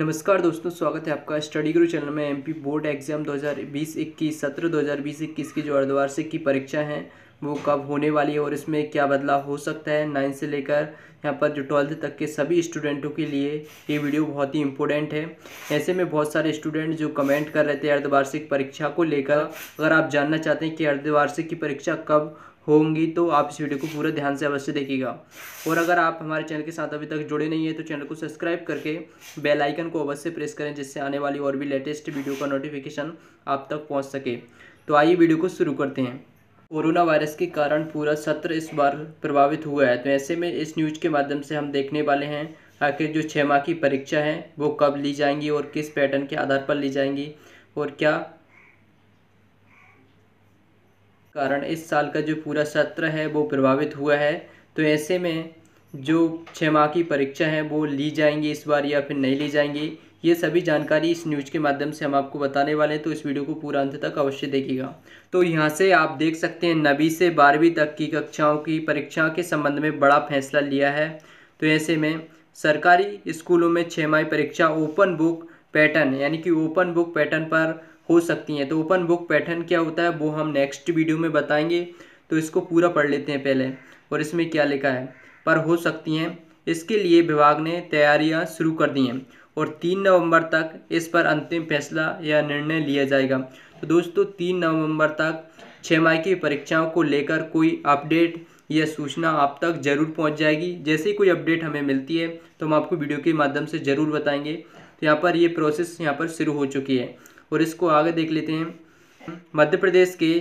नमस्कार दोस्तों स्वागत है आपका स्टडी गुरु चैनल में एमपी बोर्ड एग्जाम 2020-21 सत्र 2020-21 की जो अर्धवार्षिक की परीक्षा है वो कब होने वाली है और इसमें क्या बदलाव हो सकता है नाइन्थ से लेकर यहाँ पर जो ट्वेल्थ तक के सभी स्टूडेंटों के लिए ये वीडियो बहुत ही इंपॉर्टेंट है ऐसे में बहुत सारे स्टूडेंट जो कमेंट कर रहे थे अर्धवार्षिक परीक्षा को लेकर अगर आप जानना चाहते हैं कि अर्धवार्षिक की परीक्षा कब होंगी तो आप इस वीडियो को पूरा ध्यान से अवश्य देखिएगा और अगर आप हमारे चैनल के साथ अभी तक जुड़े नहीं हैं तो चैनल को सब्सक्राइब करके बेल आइकन को अवश्य प्रेस करें जिससे आने वाली और भी लेटेस्ट वीडियो का नोटिफिकेशन आप तक पहुँच सके तो आइए वीडियो को शुरू करते हैं कोरोना वायरस के कारण पूरा सत्र इस बार प्रभावित हुआ है तो ऐसे में इस न्यूज के माध्यम से हम देखने वाले हैं आखिर जो छः माह की परीक्षा है वो कब ली जाएंगी और किस पैटर्न के आधार पर ली जाएंगी और क्या कारण इस साल का जो पूरा सत्र है वो प्रभावित हुआ है तो ऐसे में जो छः माह की परीक्षा है वो ली जाएंगी इस बार या फिर नहीं ली जाएंगी ये सभी जानकारी इस न्यूज़ के माध्यम से हम आपको बताने वाले हैं तो इस वीडियो को पूरा अंत तक अवश्य देखिएगा तो यहाँ से आप देख सकते हैं नबी से बारहवीं तक की कक्षाओं की परीक्षा के संबंध में बड़ा फैसला लिया है तो ऐसे में सरकारी स्कूलों में छः माह परीक्षा ओपन बुक पैटर्न यानी कि ओपन बुक पैटर्न पर हो सकती हैं तो ओपन बुक पैटर्न क्या होता है वो हम नेक्स्ट वीडियो में बताएंगे तो इसको पूरा पढ़ लेते हैं पहले और इसमें क्या लिखा है पर हो सकती हैं इसके लिए विभाग ने तैयारियां शुरू कर दी हैं और तीन नवंबर तक इस पर अंतिम फैसला या निर्णय लिया जाएगा तो दोस्तों तीन नवंबर तक छः माह की परीक्षाओं को लेकर कोई अपडेट यह सूचना आप तक ज़रूर पहुंच जाएगी जैसे ही कोई अपडेट हमें मिलती है तो हम आपको वीडियो के माध्यम से ज़रूर बताएंगे तो यहाँ पर ये प्रोसेस यहाँ पर शुरू हो चुकी है और इसको आगे देख लेते हैं मध्य प्रदेश के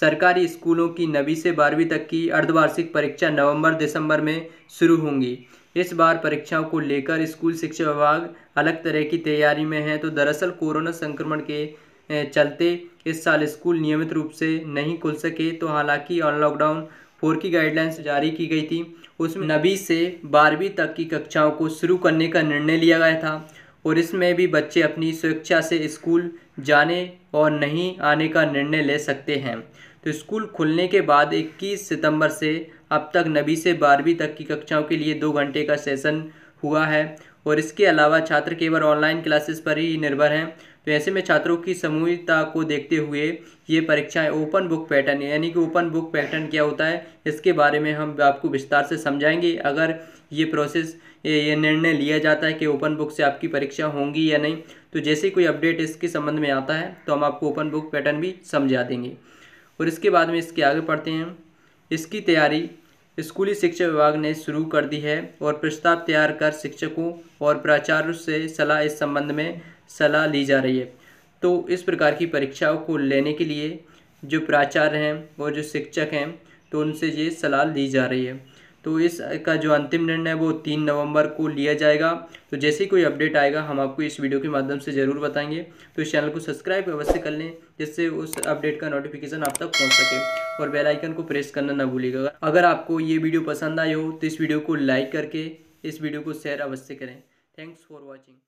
सरकारी स्कूलों की नवी से बारहवीं तक की अर्धवार्षिक परीक्षा नवंबर दिसंबर में शुरू होंगी इस बार परीक्षाओं को लेकर स्कूल शिक्षा विभाग अलग तरह की तैयारी में है तो दरअसल कोरोना संक्रमण के चलते इस साल स्कूल नियमित रूप से नहीं खुल सके तो हालांकि लॉकडाउन फोर की गाइडलाइंस जारी की गई थी उसमें नबी से बारहवीं तक की कक्षाओं को शुरू करने का निर्णय लिया गया था और इसमें भी बच्चे अपनी स्वेच्छा से स्कूल जाने और नहीं आने का निर्णय ले सकते हैं तो स्कूल खुलने के बाद 21 सितंबर से अब तक नबी से बारहवीं तक की कक्षाओं के लिए दो घंटे का सेशन हुआ है और इसके अलावा छात्र केवल ऑनलाइन क्लासेस पर ही निर्भर हैं तो ऐसे में छात्रों की समूहता को देखते हुए ये परीक्षाएं ओपन बुक पैटर्न यानी कि ओपन बुक पैटर्न क्या होता है इसके बारे में हम आपको विस्तार से समझाएंगे अगर ये प्रोसेस ये निर्णय लिया जाता है कि ओपन बुक से आपकी परीक्षा होंगी या नहीं तो जैसे कोई अपडेट इसके संबंध में आता है तो हम आपको ओपन बुक पैटर्न भी समझा देंगे और इसके बाद में इसके आगे पढ़ते हैं इसकी तैयारी स्कूली शिक्षा विभाग ने शुरू कर दी है और प्रस्ताव तैयार कर शिक्षकों और प्राचार्य से सलाह इस संबंध में सलाह ली जा रही है तो इस प्रकार की परीक्षाओं को लेने के लिए जो प्राचार्य हैं और जो शिक्षक हैं तो उनसे ये सलाह ली जा रही है तो इसका जो अंतिम निर्णय है वो तीन नवंबर को लिया जाएगा तो जैसे ही कोई अपडेट आएगा हम आपको इस वीडियो के माध्यम से ज़रूर बताएंगे तो इस चैनल को सब्सक्राइब अवश्य कर लें जिससे उस अपडेट का नोटिफिकेशन आप तक पहुंच सके और बेल आइकन को प्रेस करना ना भूलिएगा अगर आपको ये वीडियो पसंद आई हो तो इस वीडियो को लाइक करके इस वीडियो को शेयर अवश्य करें थैंक्स फॉर वॉचिंग